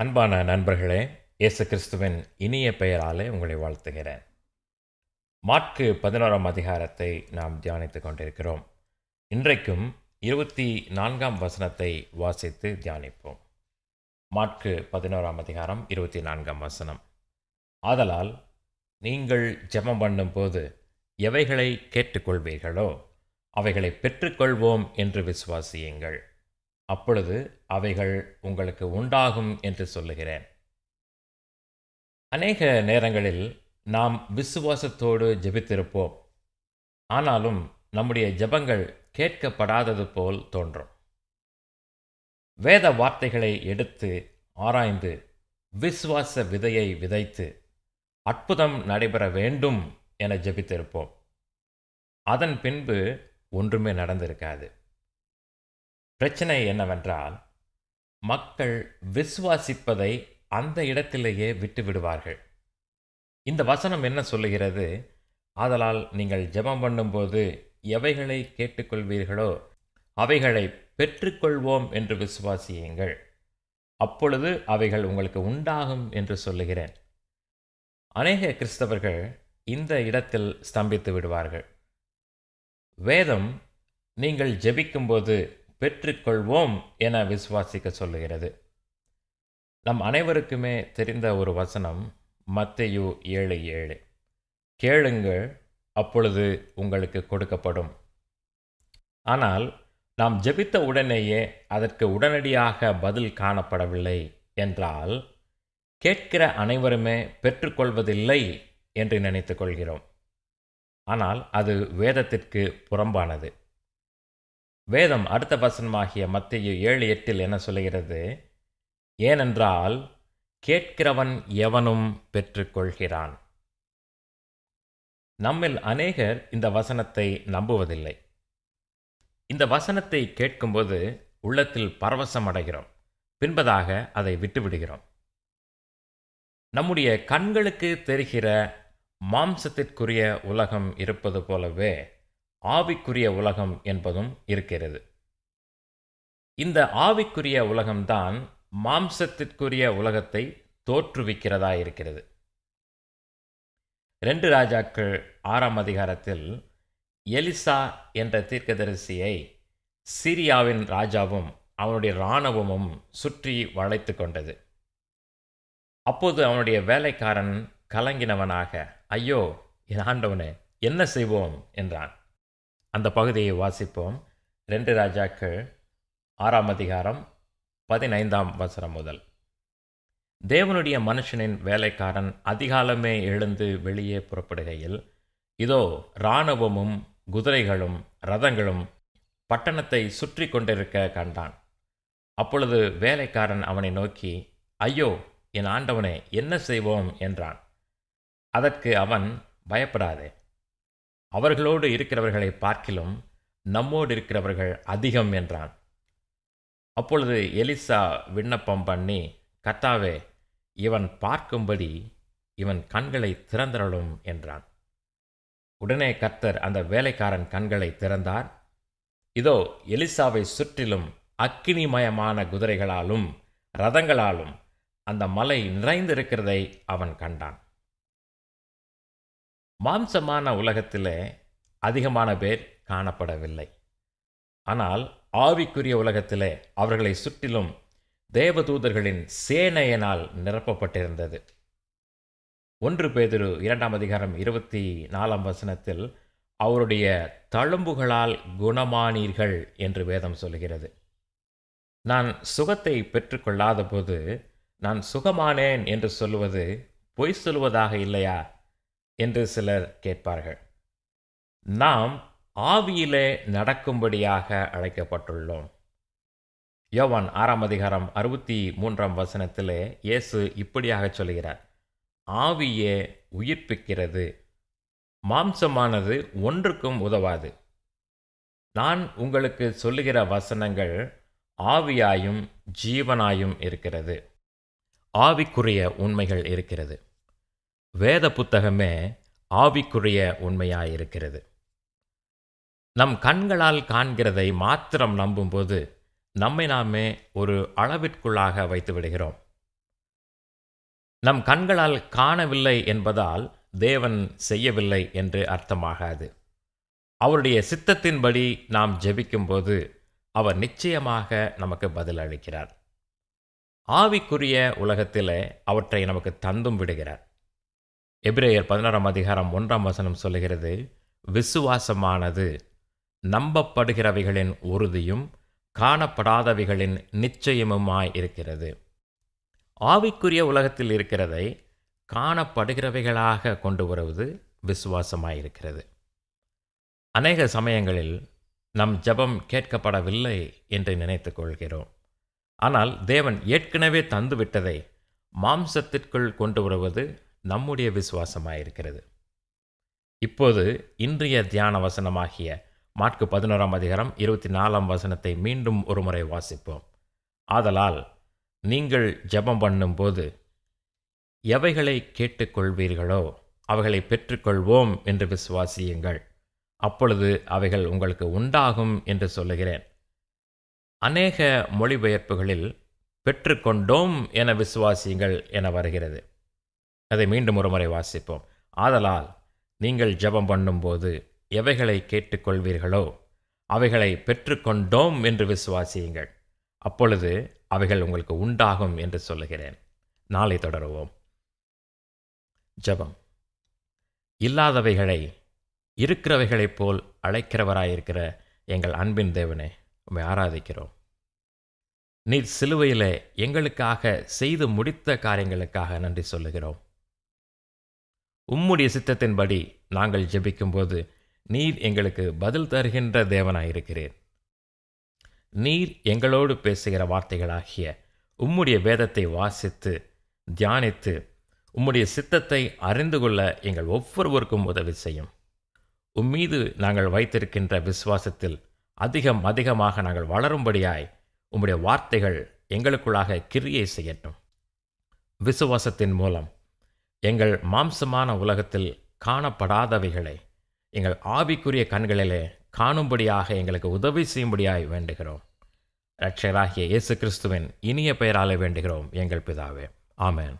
அன்பான நண்பர்களே இயேசு கிறிஸ்துவின் இனிய பெயராலே உங்களை வாழ்த்துகிறேன் மார்க்கு பதினோராம் அதிகாரத்தை நாம் தியானித்து கொண்டிருக்கிறோம் இன்றைக்கும் இருபத்தி நான்காம் வசனத்தை வாசித்து தியானிப்போம் மார்க்கு பதினோராம் அதிகாரம் இருபத்தி நான்காம் வசனம் ஆதலால் நீங்கள் ஜெபம் பண்ணும் போது எவைகளை கேட்டுக்கொள்வீர்களோ அவைகளை பெற்றுக்கொள்வோம் என்று விசுவாசியுங்கள் அப்பொழுது அவைகள் உங்களுக்கு உண்டாகும் என்று சொல்லுகிறேன் அநேக நேரங்களில் நாம் விசுவாசத்தோடு ஜெபித்திருப்போம் ஆனாலும் நம்முடைய ஜெபங்கள் கேட்கப்படாதது போல் தோன்றும் வேத வார்த்தைகளை எடுத்து ஆராய்ந்து விசுவாச விதையை விதைத்து அற்புதம் நடைபெற வேண்டும் என ஜெபித்திருப்போம் அதன் பின்பு ஒன்றுமே நடந்திருக்காது பிரச்சனை என்னவென்றால் மக்கள் விசுவாசிப்பதை அந்த இடத்திலேயே விட்டு விடுவார்கள் இந்த வசனம் என்ன சொல்லுகிறது ஆதலால் நீங்கள் ஜெபம் பண்ணும்போது எவைகளை கேட்டுக்கொள்வீர்களோ அவைகளை பெற்றுக்கொள்வோம் என்று விசுவாசியுங்கள் அப்பொழுது அவைகள் உங்களுக்கு உண்டாகும் என்று சொல்லுகிறேன் அநேக கிறிஸ்தவர்கள் இந்த இடத்தில் ஸ்தம்பித்து விடுவார்கள் வேதம் நீங்கள் ஜெபிக்கும்போது பெற்றுக்கொள்வோம் என விசுவாசிக்க சொல்லுகிறது நம் அனைவருக்குமே தெரிந்த ஒரு வசனம் மத்தையு ஏழு ஏழு கேளுங்கள் அப்பொழுது உங்களுக்கு கொடுக்கப்படும் ஆனால் நாம் ஜெபித்த உடனேயே அதற்கு உடனடியாக பதில் காணப்படவில்லை என்றால் கேட்கிற அனைவருமே பெற்றுக்கொள்வதில்லை என்று நினைத்து கொள்கிறோம் ஆனால் அது வேதத்திற்கு புறம்பானது வேதம் அடுத்த வசனமாகிய மத்திய ஏழு எட்டில் என்ன சொல்கிறது ஏனென்றால் கேட்கிறவன் எவனும் பெற்றுக்கொள்கிறான் நம்மில் அநேகர் இந்த வசனத்தை நம்புவதில்லை இந்த வசனத்தை கேட்கும்போது உள்ளத்தில் பரவசம் அடைகிறோம் பின்பதாக அதை விட்டுவிடுகிறோம் நம்முடைய கண்களுக்கு தெரிகிற மாம்சத்திற்குரிய உலகம் இருப்பது போலவே ஆவிக்குரிய உலகம் என்பதும் இருக்கிறது இந்த ஆவிக்குரிய உலகம்தான் மாம்சத்திற்குரிய உலகத்தை தோற்றுவிக்கிறதா இருக்கிறது ரெண்டு ராஜாக்கள் ஆறாம் அதிகாரத்தில் எலிசா என்ற தீர்க்கதரிசியை சிரியாவின் ராஜாவும் அவனுடைய இராணுவமும் சுற்றி வளைத்து கொண்டது அப்போது அவனுடைய வேலைக்காரன் கலங்கினவனாக ஐயோ என் ஆண்டவனே என்ன செய்வோம் என்றான் அந்த பகுதியை வாசிப்போம் ரெண்டு ராஜாக்கள் ஆறாம் அதிகாரம் பதினைந்தாம் வசரம் முதல் தேவனுடைய மனுஷனின் வேலைக்காரன் அதிகாலமே எழுந்து வெளியே புறப்படுகையில் இதோ இராணுவமும் குதிரைகளும் ரதங்களும் பட்டணத்தை சுற்றி கொண்டிருக்க கண்டான் அப்பொழுது வேலைக்காரன் அவனை நோக்கி ஐயோ என் ஆண்டவனே என்ன செய்வோம் என்றான் அதற்கு அவன் பயப்படாதே அவர்களோடு இருக்கிறவர்களை பார்க்கிலும் நம்மோடு இருக்கிறவர்கள் அதிகம் என்றான் அப்பொழுது எலிசா விண்ணப்பம் பண்ணி கத்தாவே இவன் பார்க்கும்படி இவன் கண்களை திறந்தரலும் என்றான் உடனே கர்த்தர் அந்த வேலைக்காரன் கண்களை திறந்தார் இதோ எலிசாவை சுற்றிலும் அக்கினிமயமான குதிரைகளாலும் ரதங்களாலும் அந்த மலை நிறைந்திருக்கிறதை அவன் கண்டான் மாம்சமான உலகத்தில் அதிகமான பேர் காணப்படவில்லை ஆனால் ஆவிக்குரிய உலகத்தில் அவர்களை சுற்றிலும் தேவதூதர்களின் சேனையனால் நிரப்பப்பட்டிருந்தது ஒன்று பேதிரு இரண்டாம் அதிகாரம் இருபத்தி நாலாம் வசனத்தில் அவருடைய தழும்புகளால் குணமானீர்கள் என்று வேதம் சொல்கிறது நான் சுகத்தை பெற்றுக்கொள்ளாத போது நான் சுகமானேன் என்று சொல்வது பொய் சொல்வதாக இல்லையா என்று சிலர் கேட்பார்கள் நாம் ஆவியிலே நடக்கும்படியாக அழைக்கப்பட்டுள்ளோம் யோவான் ஆறாம் அதிகாரம் அறுபத்தி மூன்றாம் வசனத்திலே இயேசு இப்படியாக சொல்கிறார் ஆவியே உயிர்ப்பிக்கிறது மாம்சமானது ஒன்றுக்கும் உதவாது நான் உங்களுக்கு சொல்லுகிற வசனங்கள் ஆவியாயும் ஜீவனாயும் இருக்கிறது ஆவிக்குரிய உண்மைகள் இருக்கிறது வேத புத்தகமே ஆவிக்குரிய உண்மையாயிருக்கிறது நம் கண்களால் காண்கிறதை மாத்திரம் நம்பும்போது நம்மை நாமே ஒரு அளவிற்குள்ளாக வைத்து விடுகிறோம் நம் கண்களால் காணவில்லை என்பதால் தேவன் செய்யவில்லை என்று அர்த்தமாகாது அவருடைய சித்தத்தின்படி நாம் ஜெபிக்கும்போது அவர் நிச்சயமாக நமக்கு பதில் அளிக்கிறார் ஆவிக்குரிய உலகத்திலே அவற்றை நமக்கு தந்தும் விடுகிறார் எபிரேயர் பதினாறாம் அதிகாரம் ஒன்றாம் வசனம் சொல்லுகிறது விசுவாசமானது நம்பப்படுகிறவைகளின் உறுதியும் காணப்படாதவைகளின் நிச்சயமுமாய் இருக்கிறது ஆவிக்குரிய உலகத்தில் இருக்கிறதை காணப்படுகிறவைகளாக கொண்டு வருவது விசுவாசமாய் இருக்கிறது அநேக சமயங்களில் நம் ஜபம் கேட்கப்படவில்லை என்று நினைத்து கொள்கிறோம் ஆனால் தேவன் ஏற்கனவே தந்துவிட்டதை மாம்சத்திற்குள் கொண்டு வருவது நம்முடைய விசுவாசமாக இருக்கிறது இப்போது இன்றைய தியான வசனமாகிய மாட்கு பதினோராம் அதிகாரம் இருபத்தி நாலாம் வசனத்தை மீண்டும் ஒருமுறை வாசிப்போம் ஆதலால் நீங்கள் ஜபம் பண்ணும்போது எவைகளை கேட்டுக்கொள்வீர்களோ அவைகளை பெற்றுக்கொள்வோம் என்று விசுவாசியுங்கள் அப்பொழுது அவைகள் உங்களுக்கு உண்டாகும் என்று சொல்லுகிறேன் அநேக மொழிபெயர்ப்புகளில் பெற்றுக்கொண்டோம் என விசுவாசியுங்கள் என வருகிறது அதை மீண்டும் ஒரு முறை வாசிப்போம் ஆதலால் நீங்கள் ஜெபம் பண்ணும்போது எவைகளை கேட்டுக்கொள்வீர்களோ அவைகளை பெற்றுக்கொண்டோம் என்று விசுவாசியுங்கள் அப்பொழுது அவைகள் உங்களுக்கு உண்டாகும் என்று சொல்லுகிறேன் நாளை தொடருவோம் ஜபம் இல்லாதவைகளை இருக்கிறவைகளைப் போல் அழைக்கிறவராயிருக்கிற எங்கள் அன்பின் தேவனே உண்மை ஆராதிக்கிறோம் நீர் சிலுவையிலே எங்களுக்காக செய்து முடித்த காரியங்களுக்காக நன்றி சொல்லுகிறோம் உம்முடைய சித்தத்தின்படி நாங்கள் ஜெபிக்கும்போது நீர் எங்களுக்கு பதில் தருகின்ற தேவனாயிருக்கிறேன் நீர் எங்களோடு பேசுகிற வார்த்தைகளாகிய உம்முடைய வேதத்தை வாசித்து தியானித்து உம்முடைய சித்தத்தை அறிந்து கொள்ள எங்கள் ஒவ்வொருவருக்கும் உதவி செய்யும் உம்மீது நாங்கள் வைத்திருக்கின்ற விசுவாசத்தில் அதிகம் அதிகமாக நாங்கள் வளரும்படியாய் உம்முடைய வார்த்தைகள் எங்களுக்குள்ளாக கிரியை செய்யட்டும் விசுவாசத்தின் மூலம் எங்கள் மாம்சமான உலகத்தில் காணப்படாதவைகளை எங்கள் ஆவிக்குரிய கண்களிலே காணும்படியாக எங்களுக்கு உதவி செய்யும்படியாய் வேண்டுகிறோம் ரட்சராகிய இயேசு கிறிஸ்துவின் இனிய பெயராலே வேண்டுகிறோம் எங்கள் பிதாவே ஆமேன்